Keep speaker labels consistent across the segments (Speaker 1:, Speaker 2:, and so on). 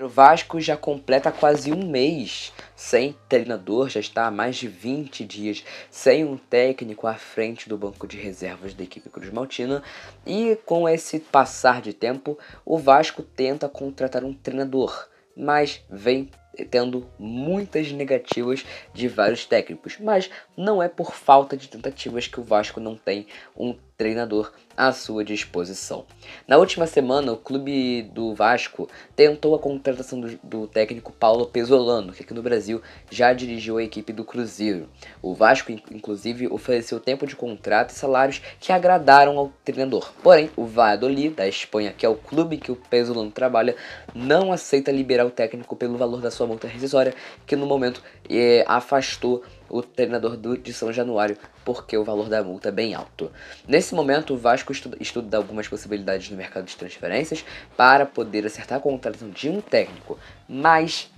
Speaker 1: O Vasco já completa quase um mês sem treinador, já está há mais de 20 dias sem um técnico à frente do banco de reservas da equipe Cruz Maltina. E com esse passar de tempo, o Vasco tenta contratar um treinador, mas vem tendo muitas negativas de vários técnicos. Mas não é por falta de tentativas que o Vasco não tem um treinador à sua disposição. Na última semana, o clube do Vasco tentou a contratação do, do, técnico Paulo Pesolano, que aqui no Brasil já dirigiu a equipe do Cruzeiro. O Vasco, inclusive, ofereceu tempo de contrato e salários que agradaram ao treinador. Porém, o Valladolid, da Espanha, que é o clube que o Pesolano trabalha, não aceita liberar o técnico pelo valor da sua multa rescisória, que no momento é, afastou o treinador do, de São Januário, porque o valor da multa é bem alto. Nesse momento, o Vasco estuda, estuda algumas possibilidades no mercado de transferências para poder acertar a contratação de um técnico, mas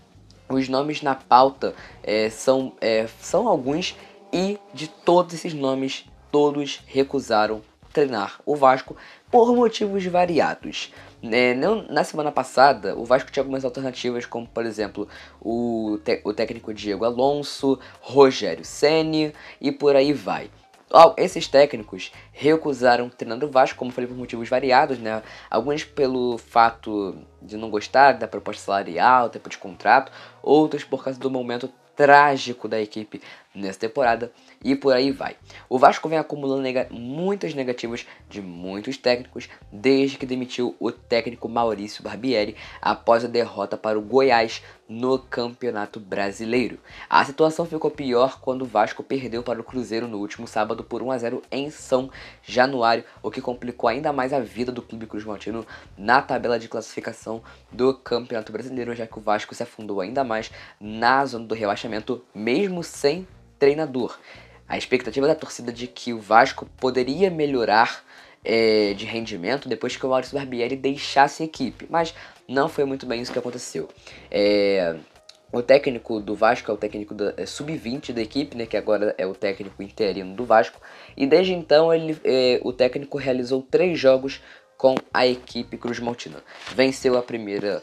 Speaker 1: os nomes na pauta é, são, é, são alguns e de todos esses nomes, todos recusaram treinar o Vasco por motivos variados. É, na semana passada, o Vasco tinha algumas alternativas, como por exemplo o, o técnico Diego Alonso, Rogério Ceni e por aí vai. Oh, esses técnicos recusaram treinar o Vasco, como falei, por motivos variados, né? Alguns pelo fato de não gostar da proposta salarial, tempo de contrato, outros por causa do momento trágico da equipe nessa temporada e por aí vai. O Vasco vem acumulando nega muitas negativas de muitos técnicos desde que demitiu o técnico Maurício Barbieri após a derrota para o Goiás no Campeonato Brasileiro. A situação ficou pior quando o Vasco perdeu para o Cruzeiro no último sábado por 1 a 0 em São Januário, o que complicou ainda mais a vida do clube cruzmaltino na tabela de classificação do Campeonato Brasileiro, já que o Vasco se afundou ainda mais na zona do rebaixamento, mesmo sem treinador. A expectativa da torcida de que o Vasco poderia melhorar é, de rendimento depois que o Maurício Barbieri deixasse a equipe, mas não foi muito bem isso que aconteceu. É, o técnico do Vasco é o técnico é, sub-20 da equipe, né, que agora é o técnico interino do Vasco, e desde então ele, é, o técnico realizou três jogos com a equipe Cruz Maltina. Venceu a primeira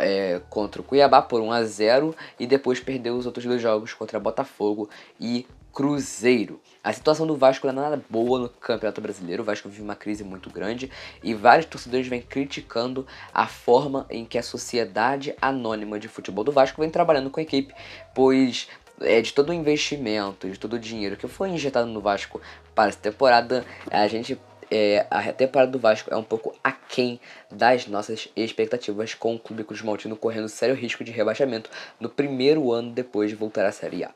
Speaker 1: é, contra o Cuiabá por 1 a 0 e depois perdeu os outros dois jogos contra Botafogo e Cruzeiro. A situação do Vasco não é nada boa no Campeonato Brasileiro. O Vasco vive uma crise muito grande e vários torcedores vêm criticando a forma em que a Sociedade Anônima de Futebol do Vasco vem trabalhando com a equipe, pois é, de todo o investimento, de todo o dinheiro que foi injetado no Vasco para essa temporada, a gente é, a temporada do Vasco é um pouco aquém das nossas expectativas, com o clube Cruzmaltino correndo sério risco de rebaixamento no primeiro ano depois de voltar à Série A.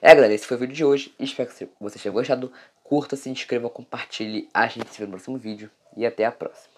Speaker 1: É, galera, esse foi o vídeo de hoje. Espero que vocês tenham gostado. Curta, se inscreva, compartilhe. A gente se vê no próximo vídeo e até a próxima.